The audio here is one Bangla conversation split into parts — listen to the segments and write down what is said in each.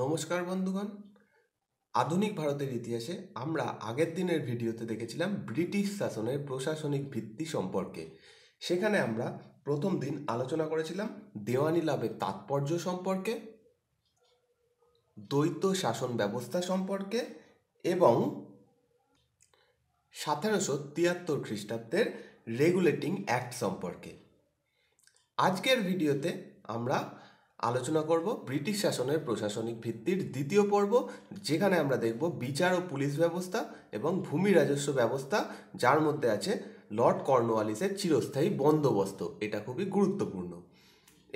নমস্কার বন্ধুগণ আধুনিক ভারতের ইতিহাসে আমরা আগের দিনের ভিডিওতে দেখেছিলাম ব্রিটিশ শাসনের প্রশাসনিক ভিত্তি সম্পর্কে সেখানে আমরা প্রথম দিন আলোচনা করেছিলাম দেওয়ানি লাভের তাৎপর্য সম্পর্কে দ্বৈত শাসন ব্যবস্থা সম্পর্কে এবং সতেরোশো তিয়াত্তর খ্রিস্টাব্দের রেগুলেটিং অ্যাক্ট সম্পর্কে আজকের ভিডিওতে আমরা আলোচনা করব ব্রিটিশ শাসনের প্রশাসনিক ভিত্তির দ্বিতীয় পর্ব যেখানে আমরা দেখব বিচার ও পুলিশ ব্যবস্থা এবং ভূমি রাজস্ব ব্যবস্থা যার মধ্যে আছে লর্ড কর্নওয়ালিসের চিরস্থায়ী বন্দোবস্ত এটা খুবই গুরুত্বপূর্ণ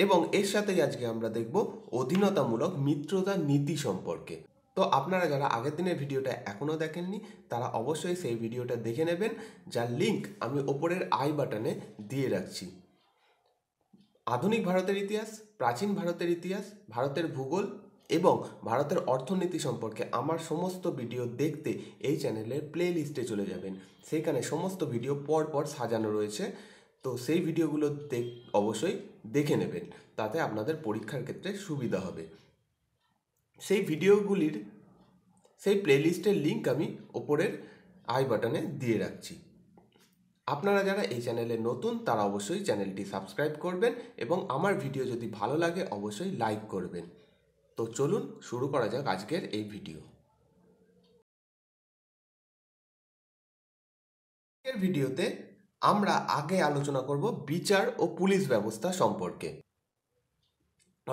এবং এর সাথেই আজকে আমরা দেখব অধীনতামূলক মিত্রতা নীতি সম্পর্কে তো আপনারা যারা আগের দিনের ভিডিওটা এখনও দেখেননি তারা অবশ্যই সেই ভিডিওটা দেখে নেবেন যার লিংক আমি ওপরের আই বাটনে দিয়ে রাখছি আধুনিক ভারতের ইতিহাস প্রাচীন ভারতের ইতিহাস ভারতের ভূগোল এবং ভারতের অর্থনীতি সম্পর্কে আমার সমস্ত ভিডিও দেখতে এই চ্যানেলের প্লে লিস্টে চলে যাবেন সেখানে সমস্ত ভিডিও পরপর সাজানো রয়েছে তো সেই ভিডিওগুলো দেখ অবশ্যই দেখে নেবেন তাতে আপনাদের পরীক্ষার ক্ষেত্রে সুবিধা হবে সেই ভিডিওগুলির সেই প্লে লিস্টের লিঙ্ক আমি ওপরের আই বাটনে দিয়ে রাখছি আপনারা যারা এই চ্যানেলে নতুন তারা অবশ্যই চ্যানেলটি সাবস্ক্রাইব করবেন এবং আমার ভিডিও যদি ভালো লাগে অবশ্যই লাইক করবেন তো চলুন শুরু করা যাক আজকের এই ভিডিও আজকের ভিডিওতে আমরা আগে আলোচনা করব বিচার ও পুলিশ ব্যবস্থা সম্পর্কে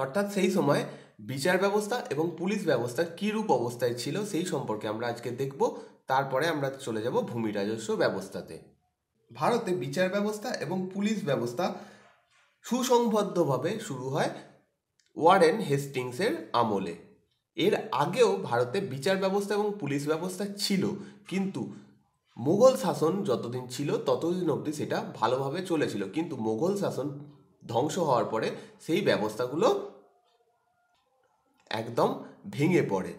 অর্থাৎ সেই সময় বিচার ব্যবস্থা এবং পুলিশ ব্যবস্থা কীরূপ অবস্থায় ছিল সেই সম্পর্কে আমরা আজকে দেখব তারপরে আমরা চলে যাব ভূমি রাজস্ব ব্যবস্থাতে ভারতে বিচার ব্যবস্থা এবং পুলিশ ব্যবস্থা সুসংবদ্ধভাবে শুরু হয় ওয়ারেন হেস্টিংসের আমলে এর আগেও ভারতে বিচার ব্যবস্থা এবং পুলিশ ব্যবস্থা ছিল কিন্তু মোগল শাসন যতদিন ছিল ততদিন অবধি সেটা ভালোভাবে চলেছিল কিন্তু মোগল শাসন ধ্বংস হওয়ার পরে সেই ব্যবস্থাগুলো একদম ভেঙে পড়ে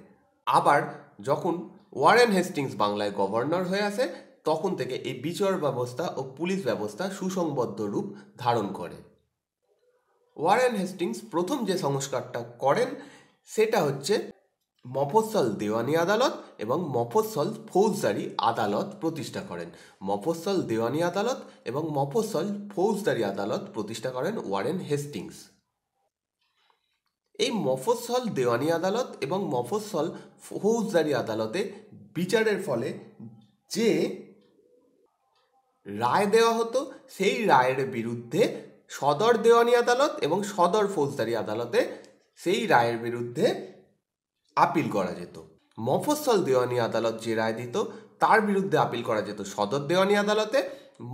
আবার যখন ওয়ারেন হেস্টিংস বাংলায় গভর্নর হয়ে আসে তখন থেকে এই বিচার ব্যবস্থা ও পুলিশ ব্যবস্থা সুসংবদ্ধ রূপ ধারণ করে ওয়ারেন হেস্টিংস প্রথম যে সংস্কারটা করেন সেটা হচ্ছে মফসল দেওয়ানি আদালত এবং মফসল ফৌজদারি আদালত প্রতিষ্ঠা করেন মফসল দেওয়ানি আদালত এবং মফসল ফৌজদারি আদালত প্রতিষ্ঠা করেন ওয়ারেন হেস্টিংস এই মফসল দেওয়ানি আদালত এবং মফসল ফৌজদারি আদালতে বিচারের ফলে যে রায় দেওয়া হতো সেই রায়ের বিরুদ্ধে সদর দেওয়ানি আদালত এবং সদর ফৌজদারি আদালতে সেই রায়ের বিরুদ্ধে আপিল করা যেত মফসল দেওয়ানি আদালত যে রায় দিত তার বিরুদ্ধে আপিল করা যেত সদর দেওয়ানি আদালতে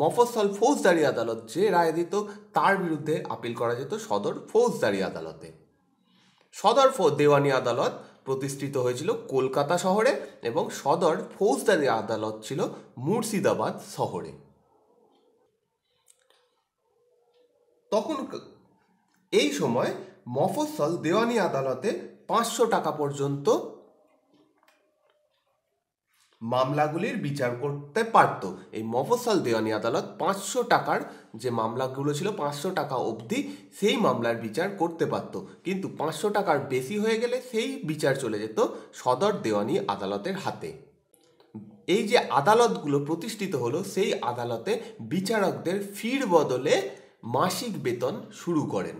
মফসল ফৌজদারি আদালত যে রায় দিত তার বিরুদ্ধে আপিল করা যেত সদর ফৌজদারি আদালতে সদর দেওয়ানি আদালত প্রতিষ্ঠিত হয়েছিল কলকাতা শহরে এবং সদর ফৌজদারি আদালত ছিল মুর্শিদাবাদ শহরে তখন এই সময় মফসল দেওয়ানি আদালতে পাঁচশো টাকা পর্যন্ত মামলাগুলির বিচার করতে পারত এই মফসল দেওয়ানি আদালত পাঁচশো টাকার যে মামলাগুলো ছিল পাঁচশো টাকা অবধি সেই মামলার বিচার করতে পারত কিন্তু পাঁচশো টাকার বেশি হয়ে গেলে সেই বিচার চলে যেত সদর দেওয়ানি আদালতের হাতে এই যে আদালতগুলো প্রতিষ্ঠিত হলো সেই আদালতে বিচারকদের ফির বদলে মাসিক বেতন শুরু করেন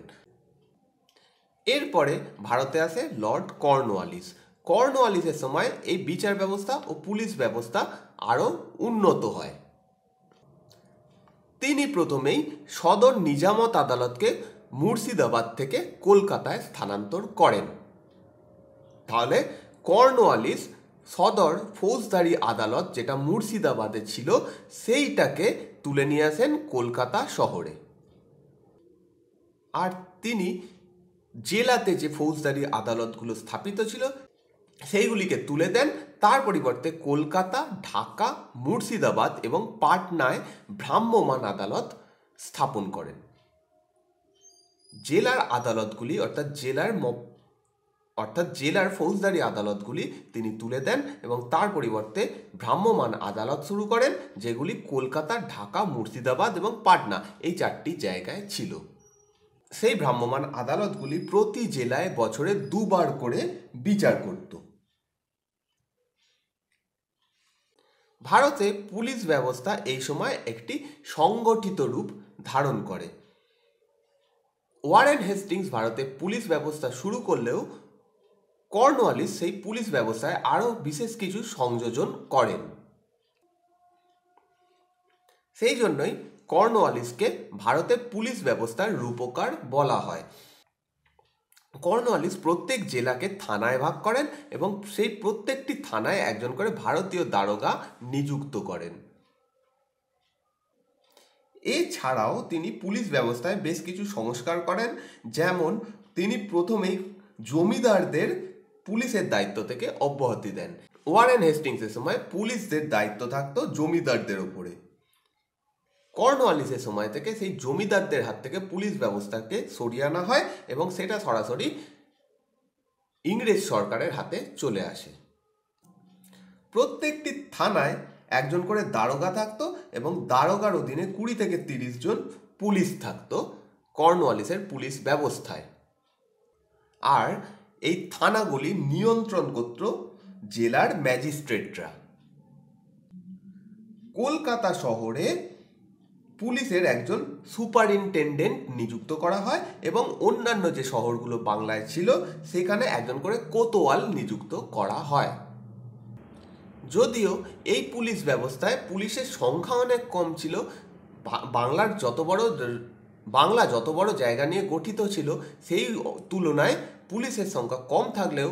এরপরে ভারতে আসে লর্ড কর্নওয়ালিস কর্নওয়ালিসের সময় এই বিচার ব্যবস্থা ও পুলিশ ব্যবস্থা আরও উন্নত হয় তিনি প্রথমেই সদর নিজামত আদালতকে মুর্শিদাবাদ থেকে কলকাতায় স্থানান্তর করেন তাহলে কর্নওয়ালিস সদর ফৌজদারি আদালত যেটা মুর্শিদাবাদে ছিল সেইটাকে তুলে নিয়ে আসেন কলকাতা শহরে আর তিনি জেলাতে যে ফৌজদারি আদালতগুলো স্থাপিত ছিল সেইগুলিকে তুলে দেন তার পরিবর্তে কলকাতা ঢাকা মুর্শিদাবাদ এবং পাটনায় ভ্রাম্যমান আদালত স্থাপন করেন জেলার আদালতগুলি অর্থাৎ জেলার অর্থাৎ জেলার ফৌজদারি আদালতগুলি তিনি তুলে দেন এবং তার পরিবর্তে ভ্রাম্যমান আদালত শুরু করেন যেগুলি কলকাতা ঢাকা মুর্শিদাবাদ এবং পাটনা এই চারটি জায়গায় ছিল সেই ভ্রাম্যমাণ আদালতগুলি প্রতি জেলায় বছরে দুবার করে বিচার করত ভারতে পুলিশ ব্যবস্থা এই সময় একটি সংগঠিত রূপ ধারণ করে ওয়ারেন হেস্টিংস ভারতে পুলিশ ব্যবস্থা শুরু করলেও কর্নওয়ালিস সেই পুলিশ ব্যবস্থায় আরও বিশেষ কিছু সংযোজন করেন সেই জন্যই কর্নওয়ালিসকে ভারতের পুলিশ ব্যবস্থার রূপকার বলা হয় কর্নওয়ালিস প্রত্যেক জেলাকে থানায় ভাগ করেন এবং সেই প্রত্যেকটি থানায় একজন করে ভারতীয় দারোগা নিযুক্ত করেন এছাড়াও তিনি পুলিশ ব্যবস্থায় বেশ কিছু সংস্কার করেন যেমন তিনি প্রথমেই জমিদারদের পুলিশের দায়িত্ব থেকে অব্যাহতি দেন ওয়ারেন হেস্টিংসের সময় পুলিশদের দায়িত্ব থাকতো জমিদারদের ওপরে কর্নওয়ালিসের সময় থেকে সেই জমিদারদের হাত থেকে পুলিশ ব্যবস্থাকে সরিয়ে আনা হয় এবং সেটা সরাসরি ইংরেজ সরকারের হাতে চলে আসে প্রত্যেকটি থানায় একজন করে দারোগা থাকতো এবং দারোগার অধীনে কুড়ি থেকে তিরিশ জন পুলিশ থাকতো কর্নওয়ালিসের পুলিশ ব্যবস্থায় আর এই থানাগুলি নিয়ন্ত্রণ করত জেলার ম্যাজিস্ট্রেটরা কলকাতা শহরে পুলিশের একজন সুপারিনটেন্ডেন্ট নিযুক্ত করা হয় এবং অন্যান্য যে শহরগুলো বাংলায় ছিল সেখানে একজন করে কোতোয়াল নিযুক্ত করা হয় যদিও এই পুলিশ ব্যবস্থায় পুলিশের সংখ্যা অনেক কম ছিল বাংলার যত বড় বাংলা যত বড় জায়গা নিয়ে গঠিত ছিল সেই তুলনায় পুলিশের সংখ্যা কম থাকলেও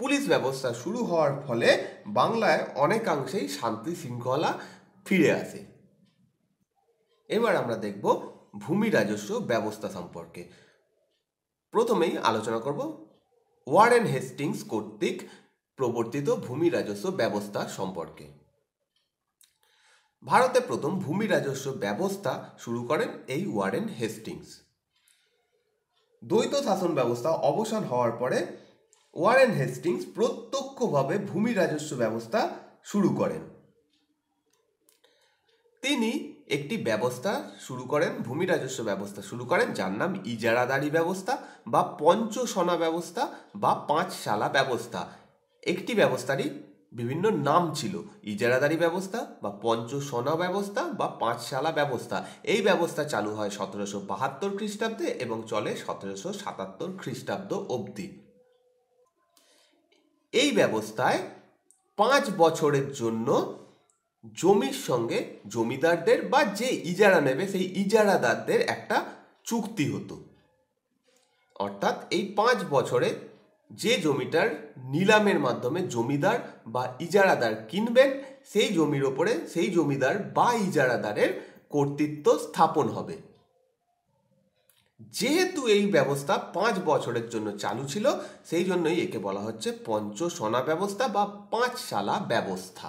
পুলিশ ব্যবস্থা শুরু হওয়ার ফলে বাংলায় অনেকাংশেই শান্তি শৃঙ্খলা ফিরে আসে এবার আমরা দেখব ভূমি রাজস্ব ব্যবস্থা সম্পর্কে প্রথমেই আলোচনা করব ওয়ারেন হেস্টিংস কর্তৃক প্রবর্তিত ভূমি রাজস্ব ব্যবস্থা সম্পর্কে ভারতে প্রথম ভূমি রাজস্ব ব্যবস্থা শুরু করেন এই ওয়ারেন হেস্টিংস দ্বৈত শাসন ব্যবস্থা অবসান হওয়ার পরে ওয়ারেন হেস্টিংস প্রত্যক্ষভাবে ভূমি রাজস্ব ব্যবস্থা শুরু করেন তিনি একটি ব্যবস্থা শুরু করেন ভূমি রাজস্ব ব্যবস্থা শুরু করেন যার নাম ইজারাদারি ব্যবস্থা বা পঞ্চসনা ব্যবস্থা বা পাঁচশালা ব্যবস্থা একটি ব্যবস্থারই বিভিন্ন নাম ছিল ইজারাদারি ব্যবস্থা বা পঞ্চসনা ব্যবস্থা বা পাঁচশালা ব্যবস্থা এই ব্যবস্থা চালু হয় সতেরোশো বাহাত্তর খ্রিস্টাব্দে এবং চলে সতেরোশো সাতাত্তর খ্রিস্টাব্দ অবধি এই ব্যবস্থায় পাঁচ বছরের জন্য জমির সঙ্গে জমিদারদের বা যে ইজারা নেবে সেই ইজারাদারদের একটা চুক্তি হতো অর্থাৎ এই পাঁচ বছরে যে জমিটার নিলামের মাধ্যমে জমিদার বা ইজারাদার কিনবেন সেই জমির ওপরে সেই জমিদার বা ইজারাদারের কর্তৃত্ব স্থাপন হবে যেহেতু এই ব্যবস্থা পাঁচ বছরের জন্য চালু ছিল সেই জন্যই একে বলা হচ্ছে সোনা ব্যবস্থা বা পাঁচশালা ব্যবস্থা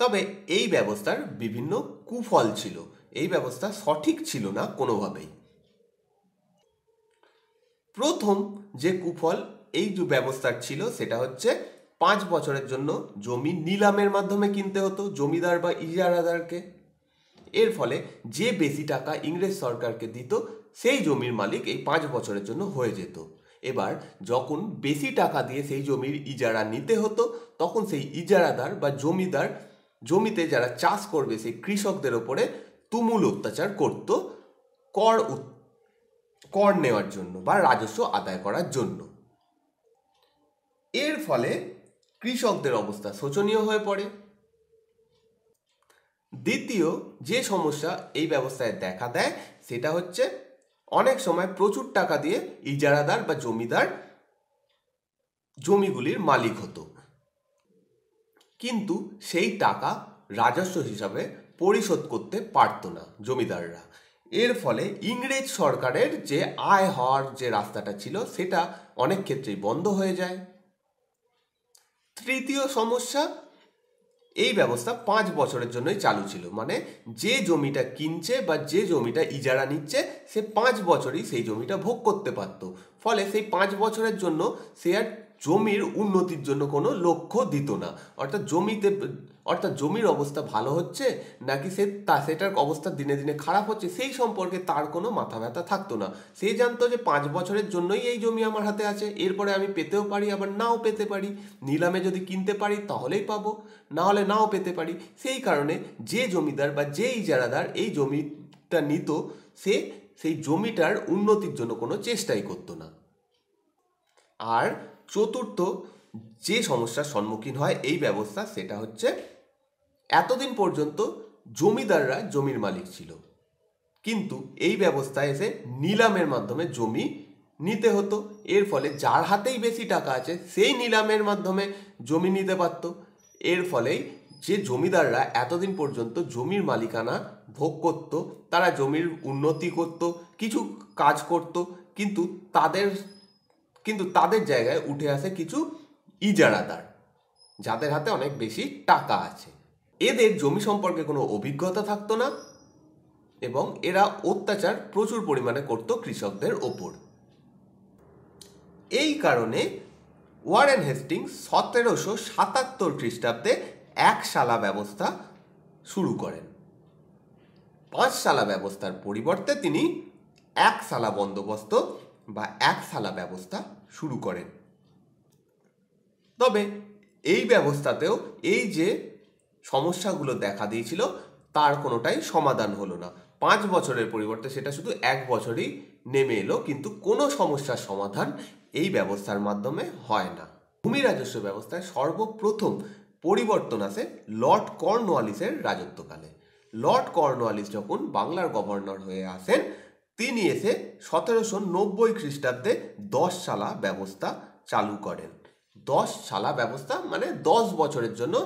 তবে এই ব্যবস্থার বিভিন্ন কুফল ছিল এই ব্যবস্থা সঠিক ছিল না কোনোভাবেই প্রথম যে কুফল এই যে ব্যবস্থার ছিল সেটা হচ্ছে পাঁচ বছরের জন্য জমি নিলামের মাধ্যমে কিনতে হতো জমিদার বা ইজারাদারকে এর ফলে যে বেশি টাকা ইংরেজ সরকারকে দিত সেই জমির মালিক এই পাঁচ বছরের জন্য হয়ে যেত এবার যখন বেশি টাকা দিয়ে সেই জমির ইজারা নিতে হতো তখন সেই ইজারাদার বা জমিদার জমিতে যারা চাষ করবে সেই কৃষকদের ওপরে তুমুল অত্যাচার করত কর কর নেওয়ার জন্য বা রাজস্ব আদায় করার জন্য এর ফলে কৃষকদের অবস্থা শোচনীয় হয়ে পড়ে দ্বিতীয় যে সমস্যা এই ব্যবস্থায় দেখা দেয় সেটা হচ্ছে অনেক সময় প্রচুর টাকা দিয়ে ইজারাদার বা জমিদার জমিগুলির মালিক হতো কিন্তু সেই টাকা রাজস্ব হিসাবে পরিশোধ করতে পারত না জমিদাররা এর ফলে ইংরেজ সরকারের যে আয় হওয়ার যে রাস্তাটা ছিল সেটা অনেক ক্ষেত্রেই বন্ধ হয়ে যায় তৃতীয় সমস্যা এই ব্যবস্থা পাঁচ বছরের জন্যই চালু ছিল মানে যে জমিটা কিনছে বা যে জমিটা ইজারা নিচ্ছে সে পাঁচ বছরই সেই জমিটা ভোগ করতে পারত ফলে সেই পাঁচ বছরের জন্য সে আর জমির উন্নতির জন্য কোনো লক্ষ্য দিত না অর্থাৎ জমিতে অর্থাৎ জমির অবস্থা ভালো হচ্ছে নাকি সে তা সেটার অবস্থা দিনে দিনে খারাপ হচ্ছে সেই সম্পর্কে তার কোনো মাথা ব্যথা থাকতো না সে জানতো যে পাঁচ বছরের জন্যই এই জমি আমার হাতে আছে এরপরে আমি পেতেও পারি আবার নাও পেতে পারি নিলামে যদি কিনতে পারি তাহলেই পাবো না হলে নাও পেতে পারি সেই কারণে যে জমিদার বা যে ইজারাদার এই জমিটা নিত সে সেই জমিটার উন্নতির জন্য কোনো চেষ্টাই করতো না আর চতুর্থ যে সমস্যার সম্মুখীন হয় এই ব্যবস্থা সেটা হচ্ছে এতদিন পর্যন্ত জমিদাররা জমির মালিক ছিল কিন্তু এই ব্যবস্থায় এসে নিলামের মাধ্যমে জমি নিতে হতো এর ফলে যার হাতেই বেশি টাকা আছে সেই নিলামের মাধ্যমে জমি নিতে পারত এর ফলেই যে জমিদাররা এতদিন পর্যন্ত জমির মালিকানা ভোগ করত তারা জমির উন্নতি করত কিছু কাজ করত কিন্তু তাদের কিন্তু তাদের জায়গায় উঠে আসে কিছু ইজারাদার যাদের হাতে অনেক বেশি টাকা আছে এদের জমি সম্পর্কে কোনো অভিজ্ঞতা থাকতো না এবং এরা অত্যাচার প্রচুর পরিমাণে করত কৃষকদের ওপর এই কারণে ওয়ারেন হেস্টিংস সতেরোশো সাতাত্তর খ্রিস্টাব্দে এক শালা ব্যবস্থা শুরু করেন পাঁচ শালা ব্যবস্থার পরিবর্তে তিনি এক শালা বন্দোবস্ত বা একসালা ব্যবস্থা শুরু করেন তবে এই ব্যবস্থাতেও এই যে সমস্যাগুলো দেখা দিয়েছিল তার কোনোটাই সমাধান হলো না পাঁচ বছরের পরিবর্তে সেটা শুধু এক বছরই নেমে এলো কিন্তু কোনো সমস্যার সমাধান এই ব্যবস্থার মাধ্যমে হয় না ভূমি রাজস্ব ব্যবস্থায় সর্বপ্রথম পরিবর্তন আসে লর্ড কর্নওয়ালিসের রাজত্বকালে লর্ড কর্নওয়ালিস যখন বাংলার গভর্নর হয়ে আসেন তিনি এসে সতেরোশো নব্বই খ্রিস্টাব্দে দশ সালা ব্যবস্থা চালু করেন দশ সালা ব্যবস্থা মানে দশ বছরের জন্য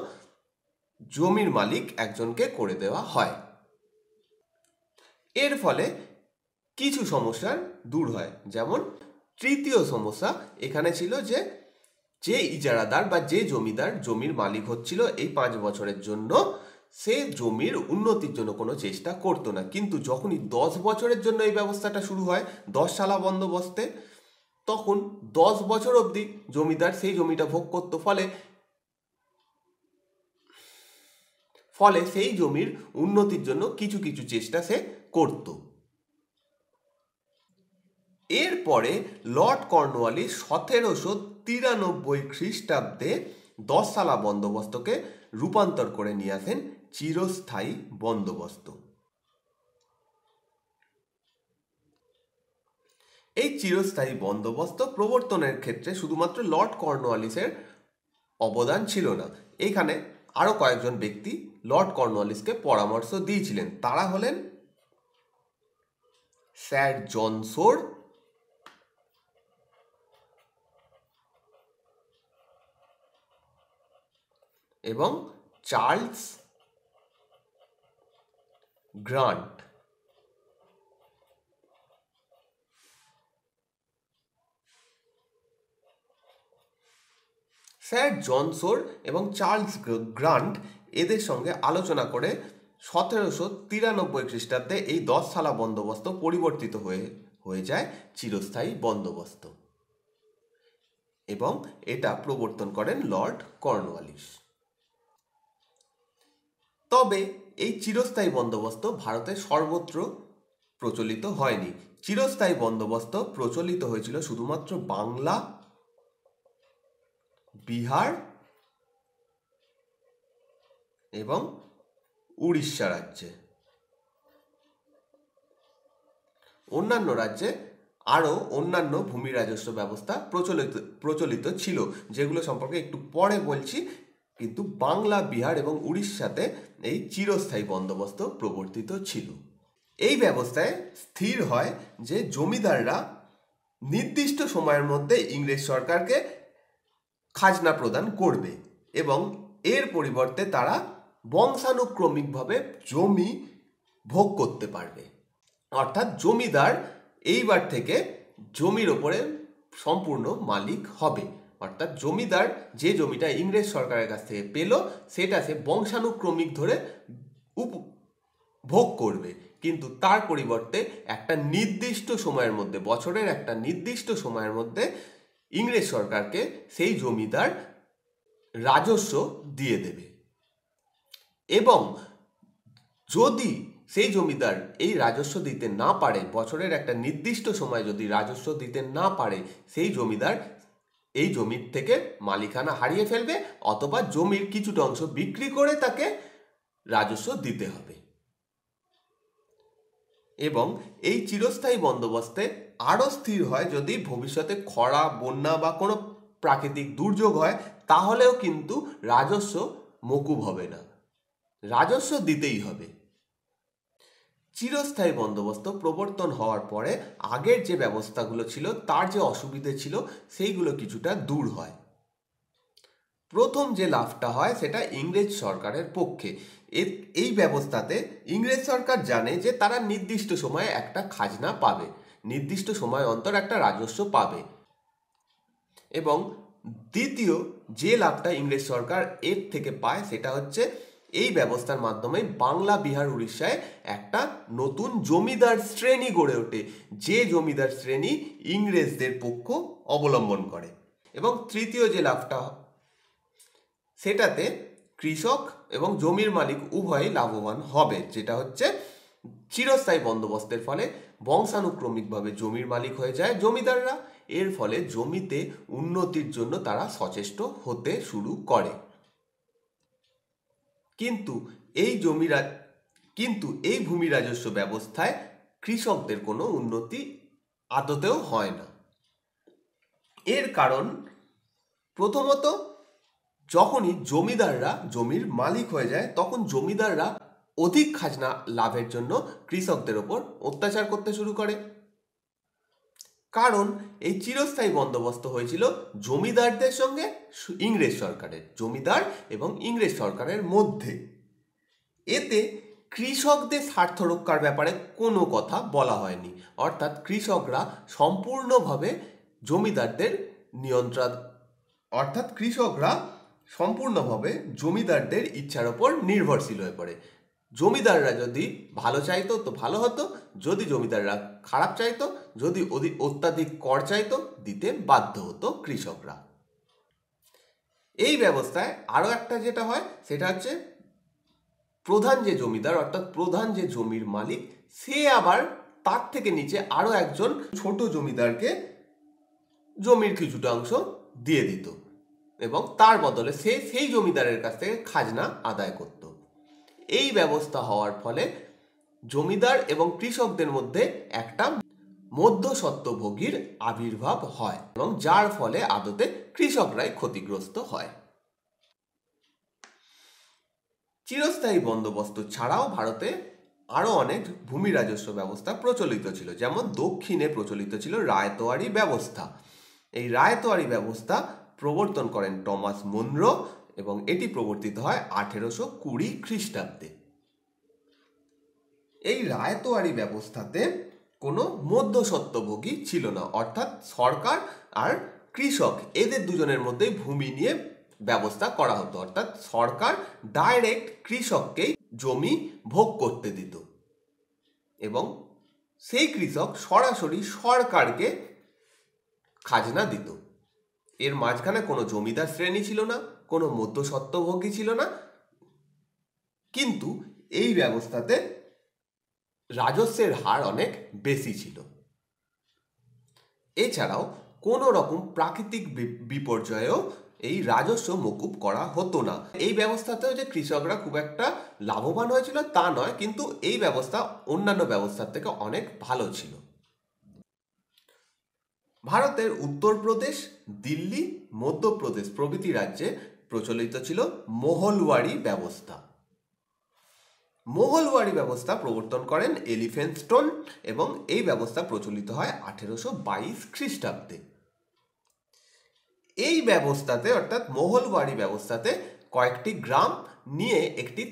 জমির মালিক একজনকে করে দেওয়া হয় এর ফলে কিছু সমস্যার দূর হয় যেমন তৃতীয় সমস্যা এখানে ছিল যে যে ইজারাদার বা যে জমিদার জমির মালিক হচ্ছিল এই পাঁচ বছরের জন্য সে জমির উন্নতির জন্য কোনো চেষ্টা করতো না কিন্তু যখনই দশ বছরের জন্য এই ব্যবস্থাটা শুরু হয় দশ সালা বন্দোবস্তে তখন দশ বছর অবধি জমিদার সেই জমিটা ভোগ করতো ফলে ফলে সেই জমির উন্নতির জন্য কিছু কিছু চেষ্টা সে করত এরপরে লর্ড কর্নওয়ালি সতেরোশো তিরানব্বই খ্রিস্টাব্দে সালা বন্দোবস্তকে রূপান্তর করে নিয়ে আসেন চিরস্থায়ী বন্দোবস্ত এই চিরস্থায়ী বন্দোবস্ত প্রবর্তনের ক্ষেত্রে শুধুমাত্র লর্ড কর্নওয়ালিসের অবদান ছিল না এখানে আরও কয়েকজন ব্যক্তি লর্ড কর্নওয়ালিসকে পরামর্শ দিয়েছিলেন তারা হলেন স্যার জনসোর এবং চার্লস grant স্যার জনসোর এবং চার্লস গ্রান্ট এদের সঙ্গে আলোচনা করে সতেরোশো তিরানব্বই খ্রিস্টাব্দে এই দশ সালা বন্দোবস্ত পরিবর্তিত হয়ে হয়ে যায় চিরস্থায়ী বন্দোবস্ত এবং এটা প্রবর্তন করেন লর্ড কর্নওয়ালিস তবে এই চিরস্থায়ী বন্দোবস্ত ভারতে সর্বত্র প্রচলিত হয়নি চিরস্থায়ী বন্দোবস্ত প্রচলিত হয়েছিল শুধুমাত্র বাংলা বিহার এবং উড়িষ্যা রাজ্যে অন্যান্য রাজ্যে আরও অন্যান্য ভূমি রাজস্ব ব্যবস্থা প্রচলিত প্রচলিত ছিল যেগুলো সম্পর্কে একটু পরে বলছি কিন্তু বাংলা বিহার এবং উড়িষ্যাতে এই চিরস্থায়ী বন্দোবস্ত প্রবর্তিত ছিল এই ব্যবস্থায় স্থির হয় যে জমিদাররা নির্দিষ্ট সময়ের মধ্যে ইংরেজ সরকারকে খাজনা প্রদান করবে এবং এর পরিবর্তে তারা বংশানুক্রমিকভাবে জমি ভোগ করতে পারবে অর্থাৎ জমিদার এইবার থেকে জমির ওপরে সম্পূর্ণ মালিক হবে অর্থাৎ জমিদার যে জমিটা ইংরেজ সরকারের কাছ থেকে পেল সেটা সে বংশানুক্রমিক ধরে উপ ভোগ করবে কিন্তু তার পরিবর্তে একটা নির্দিষ্ট সময়ের মধ্যে বছরের একটা নির্দিষ্ট সময়ের মধ্যে ইংরেজ সরকারকে সেই জমিদার রাজস্ব দিয়ে দেবে এবং যদি সেই জমিদার এই রাজস্ব দিতে না পারে বছরের একটা নির্দিষ্ট সময় যদি রাজস্ব দিতে না পারে সেই জমিদার এই জমির থেকে মালিকানা হারিয়ে ফেলবে অথবা জমির কিছুটা অংশ বিক্রি করে তাকে রাজস্ব দিতে হবে এবং এই চিরস্থায়ী বন্দোবস্তে আরও স্থির হয় যদি ভবিষ্যতে খরা বন্যা বা কোনো প্রাকৃতিক দুর্যোগ হয় তাহলেও কিন্তু রাজস্ব মকুব হবে না রাজস্ব দিতেই হবে চিরস্থায়ী বন্দোবস্ত প্রবর্তন হওয়ার পরে আগের যে ব্যবস্থাগুলো ছিল তার যে অসুবিধে ছিল সেইগুলো কিছুটা দূর হয় প্রথম যে লাভটা হয় সেটা ইংরেজ সরকারের পক্ষে এই ব্যবস্থাতে ইংরেজ সরকার জানে যে তারা নির্দিষ্ট সময়ে একটা খাজনা পাবে নির্দিষ্ট সময় অন্তর একটা রাজস্ব পাবে এবং দ্বিতীয় যে লাভটা ইংরেজ সরকার এর থেকে পায় সেটা হচ্ছে এই ব্যবস্থার মাধ্যমে বাংলা বিহার উড়িষ্যায় একটা নতুন জমিদার শ্রেণী গড়ে ওঠে যে জমিদার শ্রেণী ইংরেজদের পক্ষ অবলম্বন করে এবং তৃতীয় যে লাভটা সেটাতে কৃষক এবং জমির মালিক উভয়ই লাভবান হবে যেটা হচ্ছে চিরস্থায়ী বন্দোবস্তের ফলে বংশানুক্রমিকভাবে জমির মালিক হয়ে যায় জমিদাররা এর ফলে জমিতে উন্নতির জন্য তারা সচেষ্ট হতে শুরু করে কিন্তু এই জমিরা কিন্তু এই ভূমি রাজস্ব ব্যবস্থায় কৃষকদের কোনো উন্নতি আদতেও হয় না এর কারণ প্রথমত যখনই জমিদাররা জমির মালিক হয়ে যায় তখন জমিদাররা অধিক খাজনা লাভের জন্য কৃষকদের ওপর অত্যাচার করতে শুরু করে কারণ এই চিরস্থায়ী বন্দোবস্ত হয়েছিল জমিদারদের সঙ্গে ইংরেজ সরকারের জমিদার এবং ইংরেজ সরকারের মধ্যে এতে কৃষকদের স্বার্থ রক্ষার ব্যাপারে কোনো কথা বলা হয়নি অর্থাৎ কৃষকরা সম্পূর্ণভাবে জমিদারদের নিয়ন্ত্রণ অর্থাৎ কৃষকরা সম্পূর্ণভাবে জমিদারদের ইচ্ছার ওপর নির্ভরশীল হয়ে পড়ে জমিদাররা যদি ভালো চাইতো তো ভালো হতো যদি জমিদাররা খারাপ চাইতো যদি অত্যাধিক কর চাইতো দিতে বাধ্য হতো কৃষকরা এই ব্যবস্থায় আরও একটা যেটা হয় সেটা হচ্ছে প্রধান যে জমিদার অর্থাৎ প্রধান যে জমির মালিক সে আবার তার থেকে নিচে আরও একজন ছোট জমিদারকে জমির কিছুটা অংশ দিয়ে দিত এবং তার বদলে সে সেই জমিদারের কাছ থেকে খাজনা আদায় করত এই ব্যবস্থা হওয়ার ফলে জমিদার এবং কৃষকদের মধ্যে একটা মধ্যস্বত্বভোগীর আবির্ভাব হয় এবং যার ফলে আদতে কৃষকরাই ক্ষতিগ্রস্ত হয় চিরস্থায়ী বন্দোবস্ত ছাড়াও ভারতে আরও অনেক ভূমি রাজস্ব ব্যবস্থা প্রচলিত ছিল যেমন দক্ষিণে প্রচলিত ছিল রায়তোয়ারি ব্যবস্থা এই রায়তোয়ারি ব্যবস্থা প্রবর্তন করেন টমাস মুন্রো এবং এটি প্রবর্তিত হয় আঠেরোশো কুড়ি খ্রিস্টাব্দে এই রায়তোয়ারি ব্যবস্থাতে কোনো মধ্যসত্ত্বভোগী ছিল না অর্থাৎ সরকার আর কৃষক এদের দুজনের মধ্যে ভূমি নিয়ে ব্যবস্থা করা হতো অর্থাৎ সরকার ডাইরেক্ট কৃষককেই জমি ভোগ করতে দিত এবং সেই কৃষক সরাসরি সরকারকে খাজনা দিত এর মাঝখানে কোনো জমিদার শ্রেণী ছিল না কোনো মধ্যস্বত্বভোগী ছিল না কিন্তু এই ব্যবস্থাতে রাজস্বের হার অনেক বেশি ছিল এছাড়াও কোনো রকম প্রাকৃতিক বিপর্যয়েও এই রাজস্ব মকুব করা হতো না এই ব্যবস্থাতেও যে কৃষকরা খুব একটা লাভবান হয়েছিল তা নয় কিন্তু এই ব্যবস্থা অন্যান্য ব্যবস্থার থেকে অনেক ভালো ছিল ভারতের উত্তরপ্রদেশ দিল্লি মধ্যপ্রদেশ প্রভৃতি রাজ্যে প্রচলিত ছিল মোহলওয়ারি ব্যবস্থা মোহলওয়ারি ব্যবস্থা প্রবর্তন করেন এলিফেন্টস্টোন এবং এই ব্যবস্থা প্রচলিত হয় আঠেরোশো বাইশ খ্রিস্টাব্দে এই ব্যবস্থাতে অর্থাৎ মোহলওয়ারি ব্যবস্থাতে কয়েকটি গ্রাম নিয়ে একটি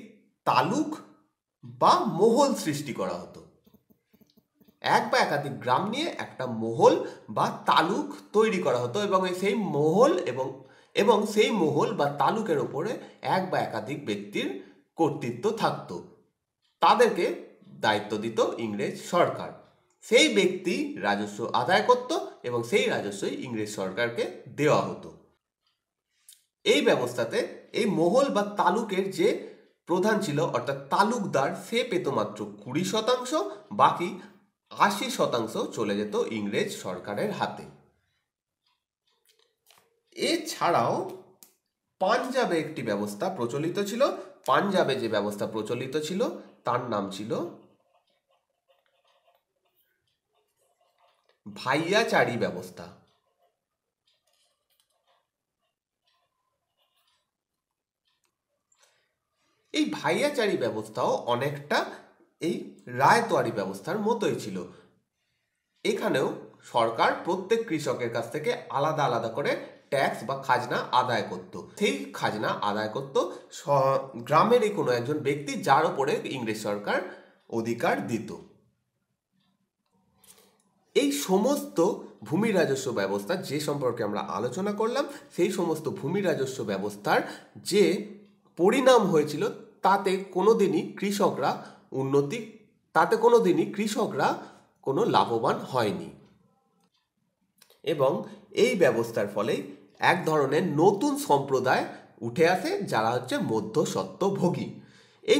তালুক বা মোহল সৃষ্টি করা হতো এক বা একাধিক গ্রাম নিয়ে একটা মোহল বা তালুক তৈরি করা হতো এবং সেই মোহল এবং এবং সেই মহল বা তালুকের ওপরে এক বা একাধিক ব্যক্তির কর্তৃত্ব থাকত তাদেরকে দায়িত্ব দিত ইংরেজ সরকার সেই ব্যক্তি রাজস্ব আদায় করত এবং সেই রাজস্বই ইংরেজ সরকারকে দেওয়া হতো এই ব্যবস্থাতে এই মহল বা তালুকের যে প্রধান ছিল অর্থাৎ তালুকদার সে পেত মাত্র কুড়ি শতাংশ বাকি আশি শতাংশ চলে যেত ইংরেজ সরকারের হাতে এছাড়াও পাঞ্জাবে একটি ব্যবস্থা প্রচলিত ছিল পাঞ্জাবে যে ব্যবস্থা প্রচলিত ছিল তার নাম ছিল ভাইয়াচারি ব্যবস্থা এই ভাইয়াচারি ব্যবস্থাও অনেকটা এই রায়তোয়ারি ব্যবস্থার মতোই ছিল এখানেও সরকার প্রত্যেক কৃষকের কাছ থেকে আলাদা আলাদা করে ট্যাক্স বা খাজনা আদায় করত সেই খাজনা আদায় করত গ্রামেরই কোনো একজন ব্যক্তি যার ওপরে ইংরেজ সরকার অধিকার দিত এই সমস্ত ভূমি রাজস্ব ব্যবস্থা যে সম্পর্কে আমরা আলোচনা করলাম সেই সমস্ত ভূমি রাজস্ব ব্যবস্থার যে পরিণাম হয়েছিল তাতে কোনো দিনই কৃষকরা উন্নতি তাতে কোনো দিনই কৃষকরা কোনো লাভবান হয়নি এবং এই ব্যবস্থার ফলেই এক ধরনের নতুন সম্প্রদায় উঠে আসে যারা হচ্ছে ভোগী এই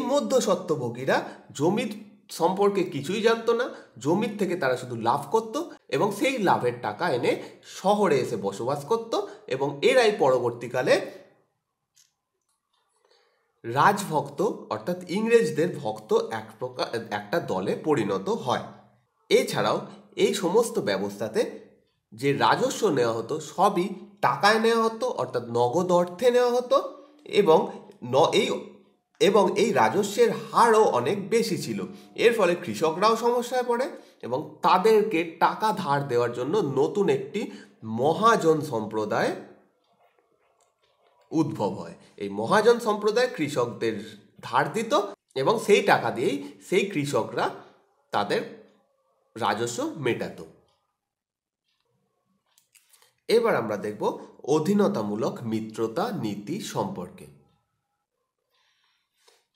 ভোগীরা জমির সম্পর্কে কিছুই জানতো না জমির থেকে তারা শুধু লাভ করত এবং সেই লাভের টাকা এনে শহরে এসে বসবাস করত এবং এরাই পরবর্তীকালে রাজভক্ত অর্থাৎ ইংরেজদের ভক্ত এক প্রকার একটা দলে পরিণত হয় এছাড়াও এই সমস্ত ব্যবস্থাতে যে রাজস্ব নেওয়া হতো সবই টাকায় নেওয়া হতো অর্থাৎ নগদ অর্থে নেওয়া হতো এবং ন এই এবং এই রাজস্বের হারও অনেক বেশি ছিল এর ফলে কৃষকরাও সমস্যায় পড়ে এবং তাদেরকে টাকা ধার দেওয়ার জন্য নতুন একটি মহাজন সম্প্রদায় উদ্ভব হয় এই মহাজন সম্প্রদায় কৃষকদের ধার দিত এবং সেই টাকা দিয়েই সেই কৃষকরা তাদের রাজস্ব মেটাতো এবার আমরা দেখব অধীনতামূলক মিত্রতা নীতি সম্পর্কে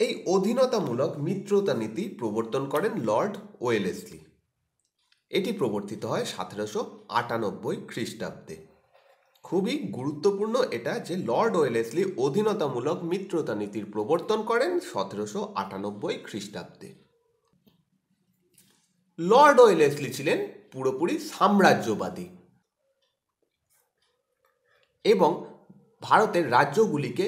এই অধীনতামূলক মিত্রতা নীতি প্রবর্তন করেন লর্ড ওয়েলেসলি এটি প্রবর্তিত হয় সতেরোশো আটানব্বই খ্রিস্টাব্দে খুবই গুরুত্বপূর্ণ এটা যে লর্ড ওয়েলেসলি অধীনতামূলক মিত্রতা নীতির প্রবর্তন করেন সতেরোশো আটানব্বই খ্রিস্টাব্দে লর্ড ওয়েলেসলি ছিলেন পুরোপুরি সাম্রাজ্যবাদী এবং ভারতের রাজ্যগুলিকে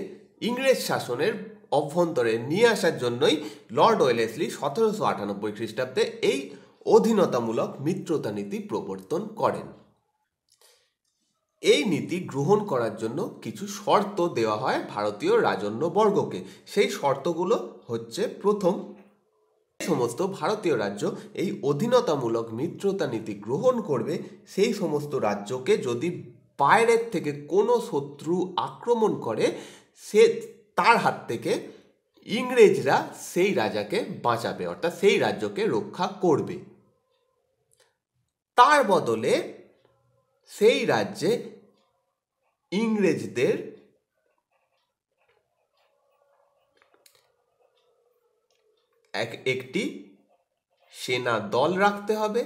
ইংরেজ শাসনের অভ্যন্তরে নিয়ে আসার জন্যই লর্ড ওয়েলেসলি সতেরোশো আটানব্বই খ্রিস্টাব্দে এই অধীনতামূলক মিত্রতা নীতি প্রবর্তন করেন এই নীতি গ্রহণ করার জন্য কিছু শর্ত দেওয়া হয় ভারতীয় রাজন্যবর্গকে সেই শর্তগুলো হচ্ছে প্রথম সমস্ত ভারতীয় রাজ্য এই অধীনতামূলক মিত্রতা নীতি গ্রহণ করবে সেই সমস্ত রাজ্যকে যদি বাইরের থেকে কোনো শত্রু আক্রমণ করে সে তার হাত থেকে ইংরেজরা সেই রাজাকে বাঁচাবে অর্থাৎ সেই রাজ্যকে রক্ষা করবে তার বদলে সেই রাজ্যে ইংরেজদের এক একটি সেনা দল রাখতে হবে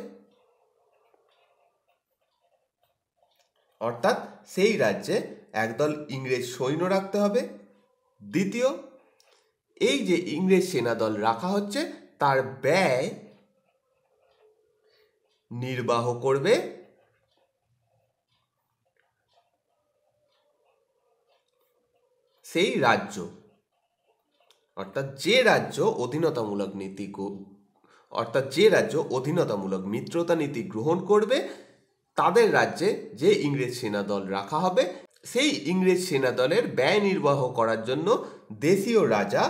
অর্থাৎ সেই রাজ্যে একদল ইংরেজ সৈন্য রাখতে হবে দ্বিতীয় এই যে ইংরেজ সেনাদল রাখা হচ্ছে তার ব্যয় নির্বাহ করবে সেই রাজ্য অর্থাৎ যে রাজ্য অধীনতামূলক নীতি অর্থাৎ যে রাজ্য অধীনতামূলক মিত্রতা নীতি গ্রহণ করবে তাদের রাজ্যে যে ইংরেজ সেনাদল রাখা হবে সেই ইংরেজ সেনাদলের ব্যয় নির্বাহ করার জন্য দেশীয় রাজা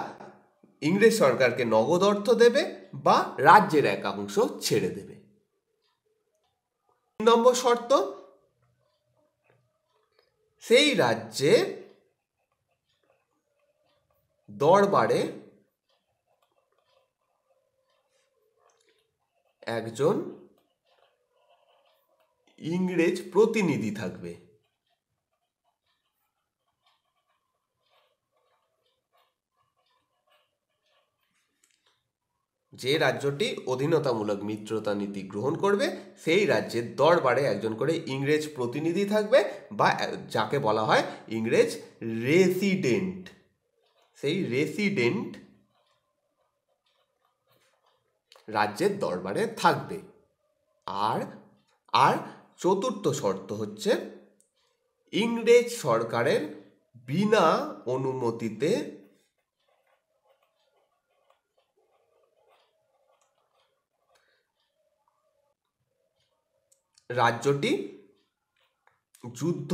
ইংরেজ সরকারকে নগদ অর্থ দেবে বা রাজ্যের একাংশ ছেড়ে দেবে তিন নম্বর শর্ত সেই রাজ্যে দরবারে একজন ইংরেজ প্রতিনিধি থাকবে যে রাজ্যটি অধীনতামূলক মিত্রতা নীতি গ্রহণ করবে সেই রাজ্যের দরবারে একজন করে ইংরেজ প্রতিনিধি থাকবে বা যাকে বলা হয় ইংরেজ রেসিডেন্ট সেই রেসিডেন্ট রাজ্যের দরবারে থাকবে আর আর চতুর্থ শর্ত হচ্ছে ইংরেজ সরকারের বিনা অনুমতিতে রাজ্যটি যুদ্ধ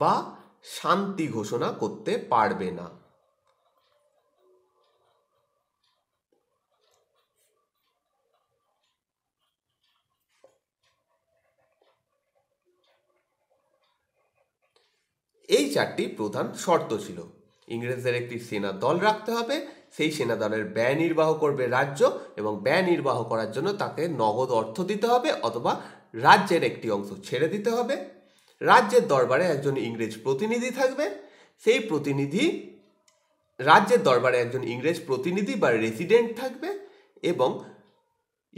বা শান্তি ঘোষণা করতে পারবে না এই চারটি প্রধান শর্ত ছিল ইংরেজদের একটি সেনা দল রাখতে হবে সেই সেনা দলের ব্যয় নির্বাহ করবে রাজ্য এবং ব্যয় নির্বাহ করার জন্য তাকে নগদ অর্থ দিতে হবে অথবা রাজ্যের একটি অংশ ছেড়ে দিতে হবে রাজ্যের দরবারে একজন ইংরেজ প্রতিনিধি থাকবে সেই প্রতিনিধি রাজ্যের দরবারে একজন ইংরেজ প্রতিনিধি বা রেসিডেন্ট থাকবে এবং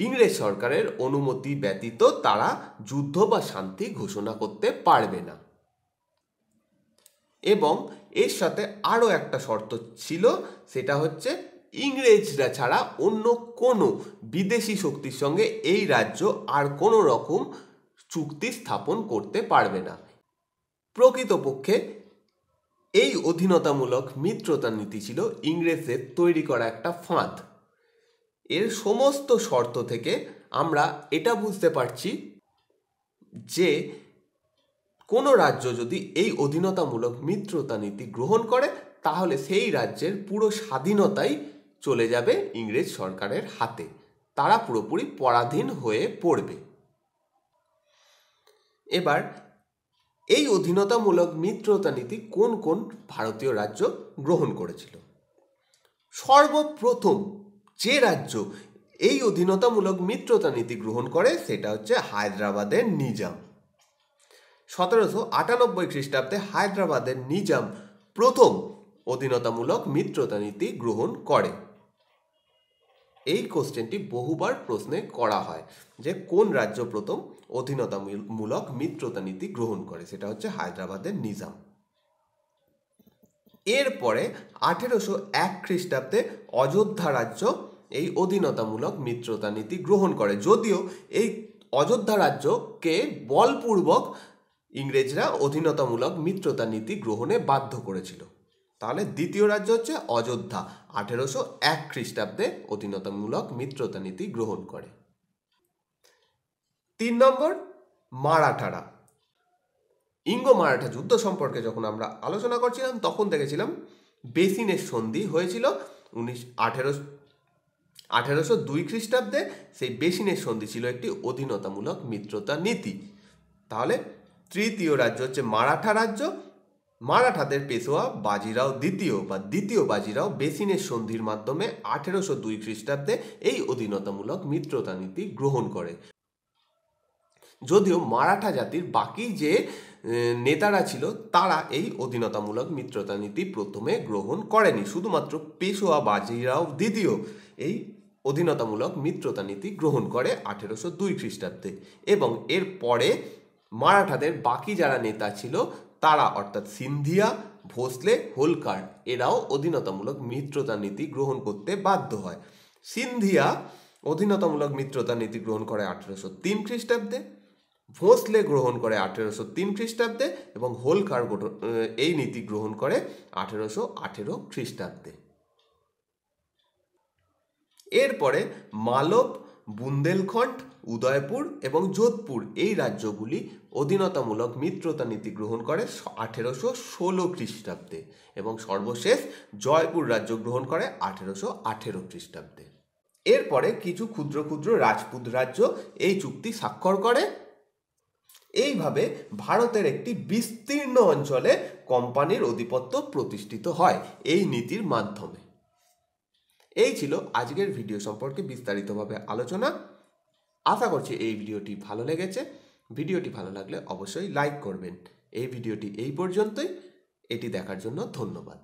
ইংরেজ সরকারের অনুমতি ব্যতীত তারা যুদ্ধ বা শান্তি ঘোষণা করতে পারবে না এবং এর সাথে আরও একটা শর্ত ছিল সেটা হচ্ছে ইংরেজরা ছাড়া অন্য কোনো বিদেশি শক্তির সঙ্গে এই রাজ্য আর কোনো রকম চুক্তি স্থাপন করতে পারবে না প্রকৃতপক্ষে এই অধীনতামূলক মিত্রতা নীতি ছিল ইংরেজদের তৈরি করা একটা ফাঁদ এর সমস্ত শর্ত থেকে আমরা এটা বুঝতে পারছি যে কোনো রাজ্য যদি এই অধীনতামূলক মিত্রতা নীতি গ্রহণ করে তাহলে সেই রাজ্যের পুরো স্বাধীনতাই চলে যাবে ইংরেজ সরকারের হাতে তারা পুরোপুরি পরাধীন হয়ে পড়বে এবার এই অধীনতামূলক মিত্রতা নীতি কোন কোন ভারতীয় রাজ্য গ্রহণ করেছিল সর্বপ্রথম যে রাজ্য এই অধীনতামূলক মিত্রতা নীতি গ্রহণ করে সেটা হচ্ছে হায়দ্রাবাদের নিজাম সতেরোশো আটানব্বই খ্রিস্টাব্দে হায়দ্রাবাদের নিজাম প্রথম অধীনতামূলক মিত্রতা নীতি গ্রহণ করে এই কোশ্চেনটি বহুবার প্রশ্নে করা হয় যে কোন রাজ্য প্রথম অধীনতামূলক মিত্রতা নীতি গ্রহণ করে সেটা হচ্ছে হায়দ্রাবাদের নিজাম এরপরে আঠেরোশো এক খ্রিস্টাব্দে অযোধ্যা রাজ্য এই অধীনতামূলক মিত্রতা নীতি গ্রহণ করে যদিও এই অযোধ্যা রাজ্যকে বলপূর্বক ইংরেজরা অধীনতামূলক মিত্রতা নীতি গ্রহণে বাধ্য করেছিল তাহলে দ্বিতীয় রাজ্য হচ্ছে অযোধ্যা আঠেরোশো এক খ্রিস্টাব্দে অধীনতামূলক মিত্রতা নীতি গ্রহণ করে তিন নম্বর মারাঠারা ইঙ্গ মারাঠা যুদ্ধ সম্পর্কে যখন আমরা আলোচনা করছিলাম তখন দেখেছিলাম বেসিনের সন্ধি হয়েছিল উনিশ আঠেরো আঠেরোশো দুই খ্রিস্টাব্দে সেই বেসিনের সন্ধি ছিল একটি অধীনতামূলক মিত্রতা নীতি তাহলে তৃতীয় রাজ্য হচ্ছে মারাঠা রাজ্য মারাঠাদের পেশোয়া বাজিরাও দ্বিতীয় বা দ্বিতীয় বাজিরাও বেসিনের সন্ধির মাধ্যমে আঠেরোশো দুই খ্রিস্টাব্দে এই অধীনতামূলক মিত্রতা নীতি গ্রহণ করে যদিও মারাঠা জাতির বাকি যে নেতারা ছিল তারা এই অধীনতামূলক মিত্রতা নীতি প্রথমে গ্রহণ করেনি শুধুমাত্র পেশোয়া বাজিরাও দ্বিতীয় এই অধীনতামূলক মিত্রতা নীতি গ্রহণ করে আঠেরোশো দুই খ্রিস্টাব্দে এবং এর পরে মারাঠাদের বাকি যারা নেতা ছিল তারা অর্থাৎ সিন্ধিয়া ভোসলে হোলকার এরাও অধীনতামূলক মিত্রতা নীতি গ্রহণ করতে বাধ্য হয় সিন্ধিয়া অধীনতামূলক মিত্রতা নীতি গ্রহণ করে আঠেরোশো তিন খ্রিস্টাব্দে ভোঁসলে গ্রহণ করে আঠেরোশো তিন খ্রিস্টাব্দে এবং হোলকার এই নীতি গ্রহণ করে আঠেরোশো আঠেরো খ্রিস্টাব্দে এরপরে মালব বুন্দেলখণ্ড উদয়পুর এবং যোধপুর এই রাজ্যগুলি অধীনতামূলক মিত্রতা নীতি গ্রহণ করে আঠেরোশো ষোলো খ্রিস্টাব্দে এবং সর্বশেষ জয়পুর রাজ্য গ্রহণ করে আঠেরোশো আঠেরো খ্রিস্টাব্দে এরপরে কিছু ক্ষুদ্র ক্ষুদ্র রাজপুত রাজ্য এই চুক্তি স্বাক্ষর করে এইভাবে ভারতের একটি বিস্তীর্ণ অঞ্চলে কোম্পানির আধিপত্য প্রতিষ্ঠিত হয় এই নীতির মাধ্যমে এই ছিল আজকের ভিডিও সম্পর্কে বিস্তারিতভাবে আলোচনা আশা করছি এই ভিডিওটি ভালো লেগেছে ভিডিওটি ভালো লাগলে অবশ্যই লাইক করবেন এই ভিডিওটি এই পর্যন্তই এটি দেখার জন্য ধন্যবাদ